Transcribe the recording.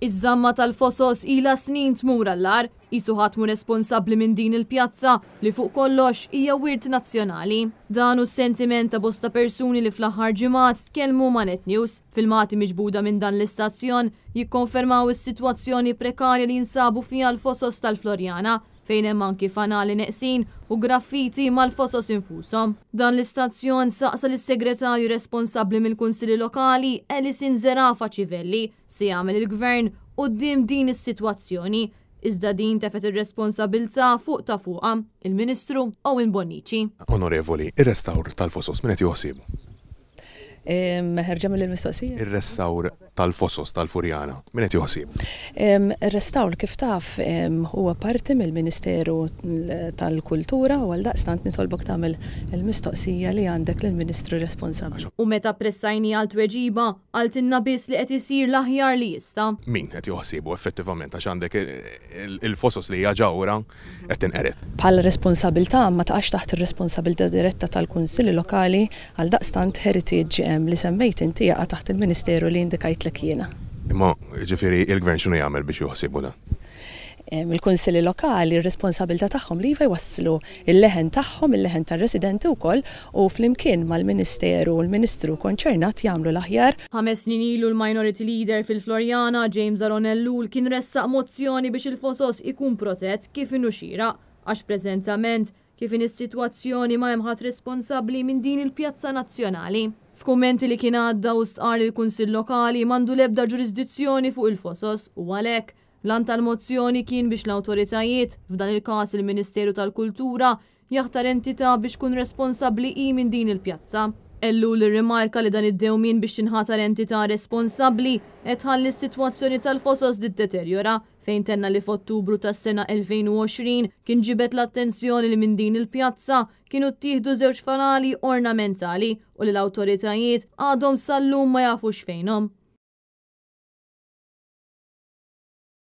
Iż-żamma tal-fosos ila snin tmur għallar, jisu ħatmu responsabli minn din il-pjazza li fuq kollox hija wirt nazzjonali. Dan s sentiment ta' bosta persuni li fl-aħħar ġimgħat tkellmu ma' Net News filmati miġbuda minn dan l-istazzjon jikkonfermaw is-sitwazzjoni prekarja li jinsabu fiha l-fosos tal-Florjana fejn hemm anki fanali neqsin u graffiti mal-fosos infushom. Dan l-istazzjon saqsa l-segretarju responsabbli mill-Kunsilli Lokali Elisin Zerafa Ċivelli se jagħmel il-Gvern quddiem din is-sitwazzjoni iżda din tefet ir-responsabilta fuq ta' fuqa il-Ministru Owen Bonnici. Onorevoli, ir-restawr tal-fosos minn qed Meħerġa mill-mistoqsija. Ir-restawr tal-Fosos tal-Furjana, min qed il Ir-restawr kif taf huwa parti mill-Ministeru tal-Kultura u għal daqstant nitolbok tagħmel il-mistoqsija li għandek lill-Ministru responsabli. U meta pressajni għal tweġiba tinna biss li qed isir l-aħjar li jista. Min qed joħsibu effettivament għax għandek il-Fosos li hija ġawra qed tinqeret. Bħal responsabilità ma taqax taħt ir-responsabilità diretta tal-Kunsilli Lokali għal daqstant heritage li semmejt inti jaqa taħt il-Ministeru li indikajt l jiena. Imma ġifiri il-gvern xunu jagħmel biex juħsibu da? il-konsili lokali il responsabilta tagħhom li jwasslu il-leħen tagħhom, il-leħen tar-residenti koll u flimkien mal-Ministeru u l-Ministru konċernat jagħmlu l-aħjar. Ħames snin ilu l-Minority Leader fil-Florjana James Aronellul kien ressaq mozzjoni biex il-fosos ikun protett kif inhu xira għax preżentament kif in is-sitwazzjoni ma jemħat responsabli responsabbli minn din il-pjazza nazzjonali. F'kummenti li kien għadda u stqar il-Kunsill Lokali mandu lebda ġurisdizzjoni fuq il-fosos u għalhekk lan tal-mozzjoni kien biex l-awtoritajiet, f'dan il-każ il-Ministeru tal-Kultura, jaħtar entità biex kun responsabbli i minn din il-pjazza. Ellu li rimarka li dan id-dewmin biex tinħatar entità responsabli etħalli s-situazzjoni tal-fosos deteriora fejn tenna li f'Ottubru tas sena 2020 kien ġibet l-attenzjoni li minn din il-pjazza kienu ttieħdu żewġ fanali ornamentali u li l-awtoritajiet għadhom sal-lum ma jafux fejnhom.